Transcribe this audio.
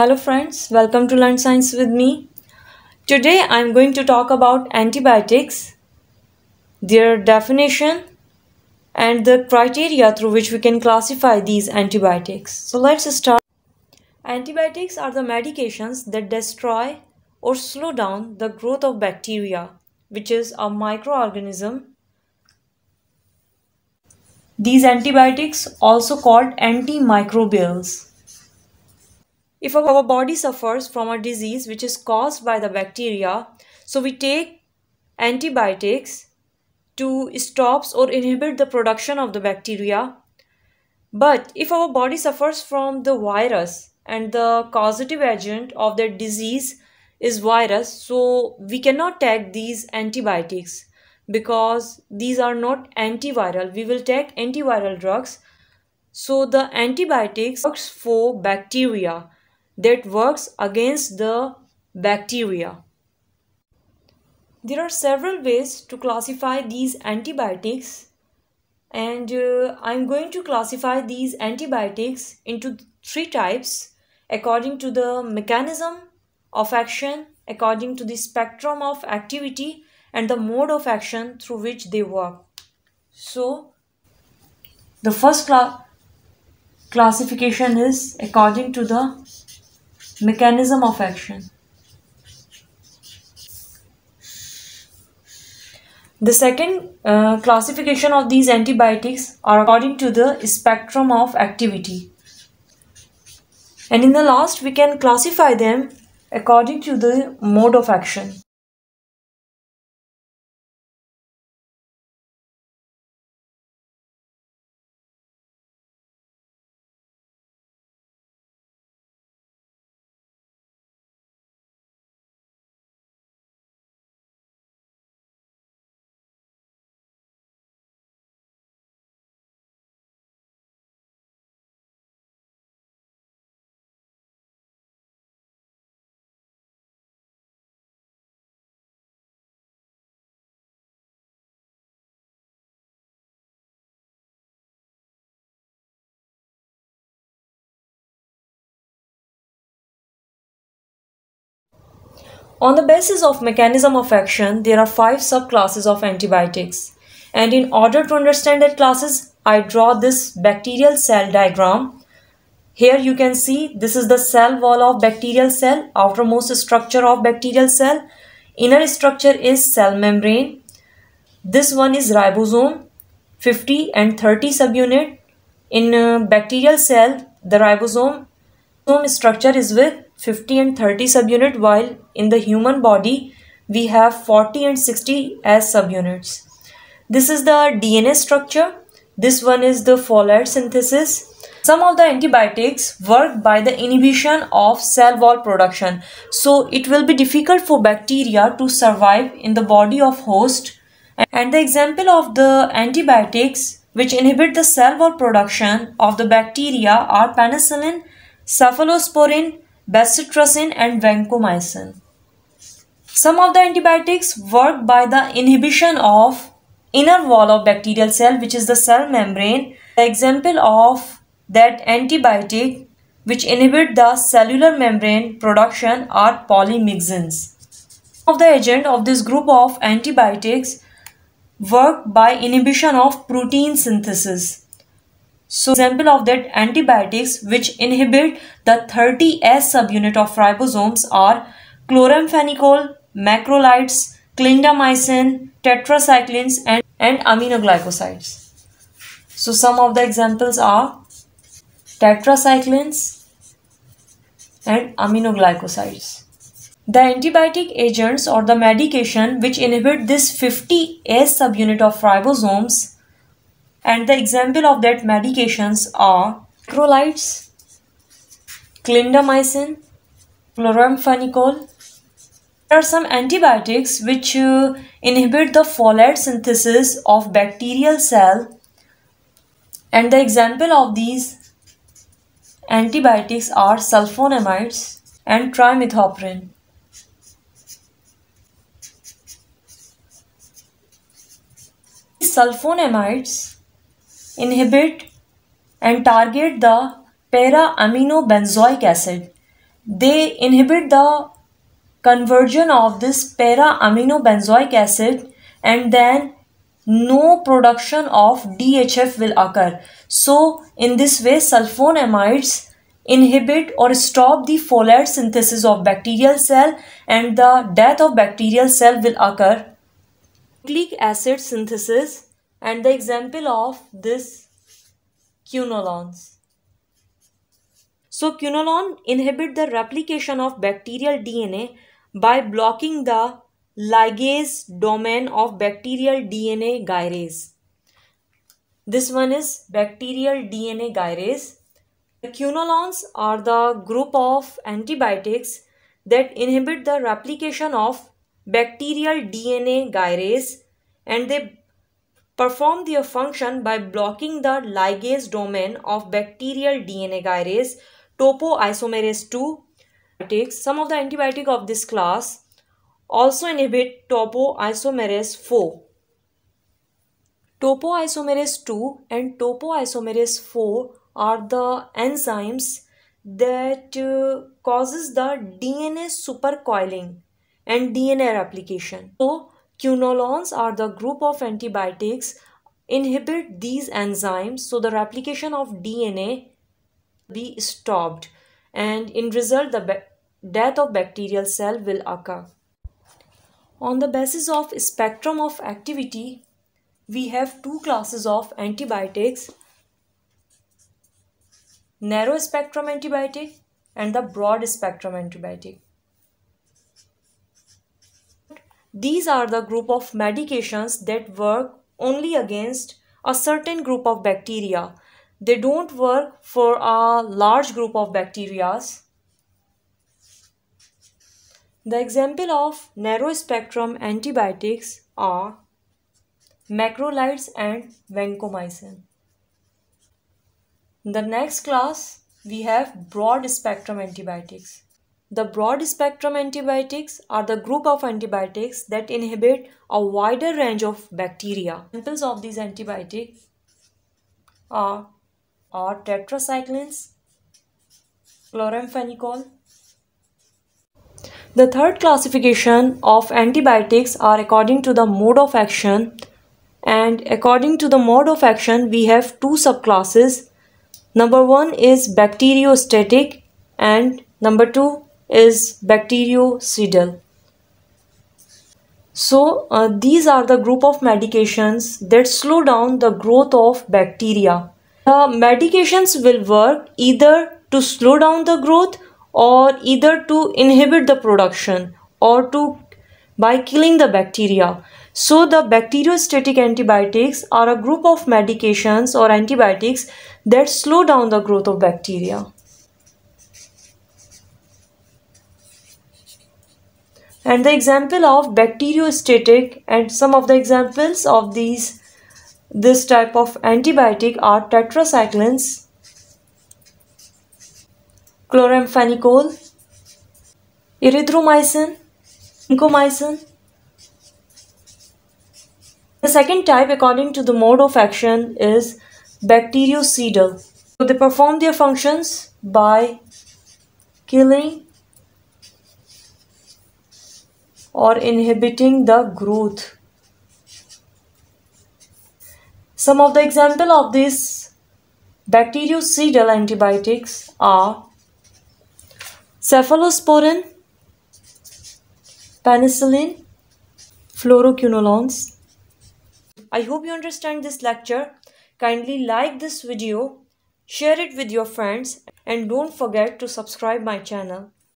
Hello friends, welcome to Learn Science with me. Today I am going to talk about antibiotics, their definition and the criteria through which we can classify these antibiotics. So let's start. Antibiotics are the medications that destroy or slow down the growth of bacteria, which is a microorganism these antibiotics also called antimicrobials. If our body suffers from a disease which is caused by the bacteria, so we take antibiotics to stops or inhibit the production of the bacteria. But if our body suffers from the virus and the causative agent of the disease is virus, so we cannot take these antibiotics because these are not antiviral. We will take antiviral drugs. So the antibiotics works for bacteria that works against the bacteria. There are several ways to classify these antibiotics and uh, I'm going to classify these antibiotics into three types according to the mechanism of action, according to the spectrum of activity and the mode of action through which they work. So, the first cla classification is according to the Mechanism of action. The second uh, classification of these antibiotics are according to the spectrum of activity. And in the last, we can classify them according to the mode of action. On the basis of mechanism of action, there are five subclasses of antibiotics. And in order to understand that classes, I draw this bacterial cell diagram. Here you can see this is the cell wall of bacterial cell, outermost structure of bacterial cell. Inner structure is cell membrane. This one is ribosome, 50 and 30 subunit. In uh, bacterial cell, the ribosome structure is with 50 and 30 subunit while in the human body we have 40 and 60 as subunits. This is the DNA structure. This one is the folate synthesis. Some of the antibiotics work by the inhibition of cell wall production. So it will be difficult for bacteria to survive in the body of host. And the example of the antibiotics which inhibit the cell wall production of the bacteria are penicillin, cephalosporin, bacitracin and vancomycin. Some of the antibiotics work by the inhibition of inner wall of bacterial cell which is the cell membrane. The example of that antibiotic which inhibit the cellular membrane production are polymyxins. Of the agent of this group of antibiotics work by inhibition of protein synthesis. So example of that antibiotics which inhibit the 30S subunit of ribosomes are chloramphenicol, macrolides, clindamycin, tetracyclines and, and aminoglycosides. So some of the examples are tetracyclines and aminoglycosides. The antibiotic agents or the medication which inhibit this 50S subunit of ribosomes and the example of that medications are acrolites, clindamycin, chloramphenicol. There are some antibiotics which uh, inhibit the folate synthesis of bacterial cell and the example of these antibiotics are sulfonamides and trimethoprim. Sulfonamides inhibit and target the para amino benzoic acid. They inhibit the conversion of this para amino benzoic acid and then no production of DHF will occur. So in this way sulfonamides inhibit or stop the folate synthesis of bacterial cell and the death of bacterial cell will occur. Nucleic acid synthesis and the example of this quinolones. So quinolone inhibit the replication of bacterial DNA by blocking the ligase domain of bacterial DNA gyrase. This one is bacterial DNA gyrase. The quinolones are the group of antibiotics that inhibit the replication of bacterial DNA gyrase and they perform their function by blocking the ligase domain of bacterial DNA gyrase topoisomerase 2. Some of the antibiotic of this class also inhibit topoisomerase 4. Topoisomerase 2 and topoisomerase 4 are the enzymes that uh, causes the DNA supercoiling and DNA replication. So Quinolones are the group of antibiotics inhibit these enzymes so the replication of DNA be stopped and in result the death of bacterial cell will occur. On the basis of spectrum of activity, we have two classes of antibiotics, narrow spectrum antibiotic and the broad spectrum antibiotic. These are the group of medications that work only against a certain group of bacteria. They don't work for a large group of bacteria. The example of narrow spectrum antibiotics are macrolides and vancomycin. In the next class, we have broad spectrum antibiotics. The broad spectrum antibiotics are the group of antibiotics that inhibit a wider range of bacteria. Examples of these antibiotics are, are tetracyclines, chloramphenicol. The third classification of antibiotics are according to the mode of action and according to the mode of action we have two subclasses. Number one is bacteriostatic and number two is bactericidal. So uh, these are the group of medications that slow down the growth of bacteria. The medications will work either to slow down the growth or either to inhibit the production or to by killing the bacteria. So the bacteriostatic antibiotics are a group of medications or antibiotics that slow down the growth of bacteria. and the example of bacteriostatic and some of the examples of these this type of antibiotic are tetracyclines, chloramphenicol, erythromycin, vancomycin. The second type according to the mode of action is bactericidal. So they perform their functions by killing or inhibiting the growth. Some of the example of these bactericidal antibiotics are cephalosporin, penicillin, fluoroquinolones. I hope you understand this lecture. Kindly like this video, share it with your friends and don't forget to subscribe my channel.